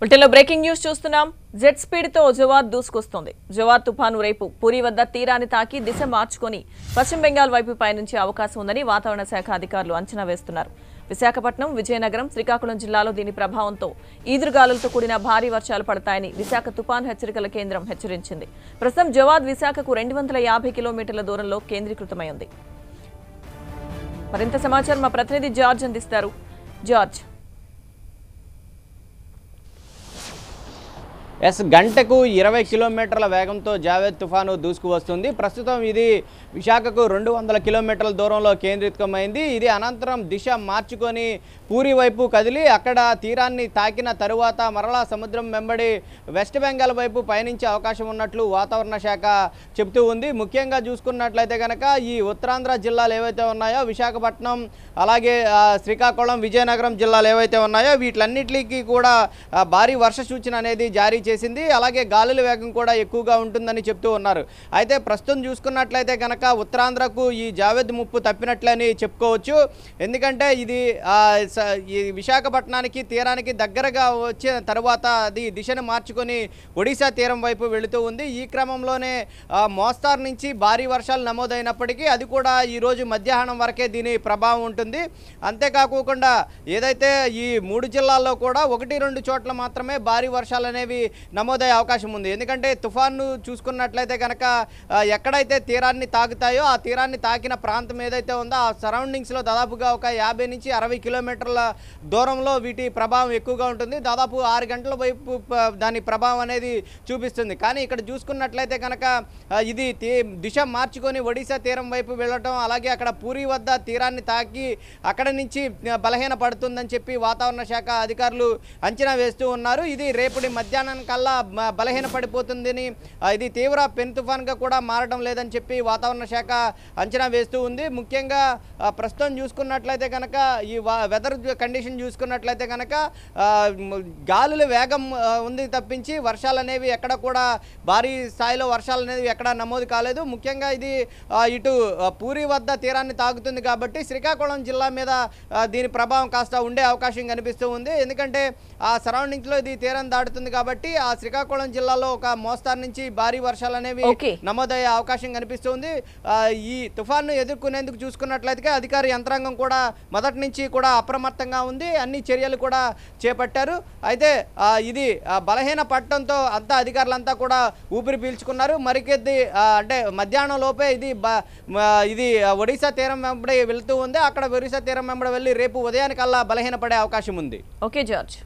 బులెటిన్లో breaking news చూస్తున్నాం jet స్పీడ్తో జవాద్ దూసుకొస్తోంది జవాద్ తుఫాను రేపు పూరి వద్ద తీరాన్ని తాకి దిశ మార్చుకొని పశ్చిమ బెంగాల్ వైపు పయనించే అవకాశం ఉందని వాతావరణ శాఖ అధికారులు అంచనా వేస్తున్నారు విశాఖపట్నం విజయనగరం శ్రీకాకుళం జిల్లాలో దీని ప్రభావంతో ఈదురుగాలులతో కూడిన భారీ వర్షాలు పడతాయని విశాఖ తుపాన్ హెచ్చరికల కేంద్రం హెచ్చరించింది ప్రస్తుతం జవాద్ విశాఖకు రెండు వందల యాభై కిలోమీటర్ల దూరంలో కేంద్రీకృతమై ఉంది మరింత సమాచారం మా ప్రతినిధి జార్జ్ అందిస్తారు జార్జ్ ఎస్ గంటకు ఇరవై కిలోమీటర్ల వేగంతో జావేద్ తుఫాను దూసుకువస్తుంది ప్రస్తుతం ఇది విశాఖకు రెండు వందల కిలోమీటర్ల దూరంలో కేంద్రీకృతమైంది ఇది అనంతరం దిశ మార్చుకొని పూరి వైపు కదిలి అక్కడ తీరాన్ని తాకిన తరువాత మరలా సముద్రం వెంబడి వెస్ట్ బెంగాల్ వైపు పయనించే అవకాశం ఉన్నట్లు వాతావరణ శాఖ చెబుతూ ఉంది ముఖ్యంగా చూసుకున్నట్లయితే కనుక ఈ ఉత్తరాంధ్ర జిల్లాలు ఏవైతే ఉన్నాయో విశాఖపట్నం అలాగే శ్రీకాకుళం విజయనగరం జిల్లాలు ఏవైతే ఉన్నాయో వీటన్నిటికీ కూడా భారీ వర్ష సూచన అనేది జారీ చేసింది అలాగే గాలుల వేగం కూడా ఎక్కువగా ఉంటుందని చెప్తూ ఉన్నారు అయితే ప్రస్తుతం చూసుకున్నట్లయితే కనుక ఉత్తరాంధ్రకు ఈ జావేద్ ముప్పు తప్పినట్లని చెప్పుకోవచ్చు ఎందుకంటే ఇది ఈ విశాఖపట్నానికి తీరానికి దగ్గరగా వచ్చిన తర్వాత అది దిశను మార్చుకొని ఒడిశా తీరం వైపు వెళుతూ ఉంది ఈ క్రమంలోనే మోస్తారు నుంచి భారీ వర్షాలు నమోదైనప్పటికీ అది కూడా ఈరోజు మధ్యాహ్నం వరకే దీని ప్రభావం ఉంటుంది అంతేకాకుండా ఏదైతే ఈ మూడు జిల్లాల్లో కూడా ఒకటి రెండు చోట్ల మాత్రమే భారీ వర్షాలు అనేవి నమోదయ్యే అవకాశం ఉంది ఎందుకంటే తుఫాన్ను చూసుకున్నట్లయితే కనుక ఎక్కడైతే తీరాన్ని తాకుతాయో ఆ తీరాన్ని తాకిన ప్రాంతం ఏదైతే ఉందో ఆ సరౌండింగ్స్లో దాదాపుగా ఒక యాభై నుంచి అరవై కిలోమీటర్ల దూరంలో వీటి ప్రభావం ఎక్కువగా ఉంటుంది దాదాపు ఆరు గంటల వైపు దాని ప్రభావం అనేది చూపిస్తుంది కానీ ఇక్కడ చూసుకున్నట్లయితే కనుక ఇది దిశ మార్చుకొని ఒడిశా తీరం వైపు వెళ్ళటం అలాగే అక్కడ పూరి వద్ద తీరాన్ని తాకి అక్కడ నుంచి బలహీన పడుతుందని చెప్పి వాతావరణ శాఖ అధికారులు అంచనా వేస్తూ ఉన్నారు ఇది రేపటి మధ్యాహ్నం కల్లా బలహీన పడిపోతుందని ఇది తీవ్ర పెను తుఫాన్గా కూడా మారడం లేదని చెప్పి వాతావరణ శాఖ అంచనా వేస్తూ ఉంది ముఖ్యంగా ప్రస్తుతం చూసుకున్నట్లయితే కనుక ఈ వెదర్ కండిషన్ చూసుకున్నట్లయితే కనుక గాలుల వేగం ఉంది తప్పించి వర్షాలు అనేవి ఎక్కడ కూడా భారీ స్థాయిలో వర్షాలు అనేవి ఎక్కడా నమోదు కాలేదు ముఖ్యంగా ఇది ఇటు పూరి వద్ద తీరాన్ని తాగుతుంది కాబట్టి శ్రీకాకుళం జిల్లా మీద దీని ప్రభావం కాస్త ఉండే అవకాశం కనిపిస్తూ ఉంది ఎందుకంటే ఆ సరౌండింగ్స్లో ఇది తీరం దాటుతుంది కాబట్టి ఆ శ్రీకాకుళం జిల్లాలో ఒక మోస్తారు నుంచి భారీ వర్షాలు అనేవి నమోదయ్యే అవకాశం కనిపిస్తుంది ఈ తుఫాన్ను ఎదుర్కొనేందుకు చూసుకున్నట్లయితే అధికార యంత్రాంగం కూడా మొదటి నుంచి కూడా అప్రమత్తంగా ఉంది అన్ని చర్యలు కూడా చేపట్టారు అయితే ఇది బలహీన పట్టడంతో అంతా అధికారులంతా కూడా ఊపిరి పీల్చుకున్నారు మరికొద్ది అంటే మధ్యాహ్నం లోపే ఇది ఇది ఒడిశా తీరం వెంబడి వెళ్తూ ఉంది అక్కడ ఒడిశా తీరం వెంబడి వెళ్ళి రేపు ఉదయానికల్లా బలహీనపడే అవకాశం ఉంది ఓకే జార్జ్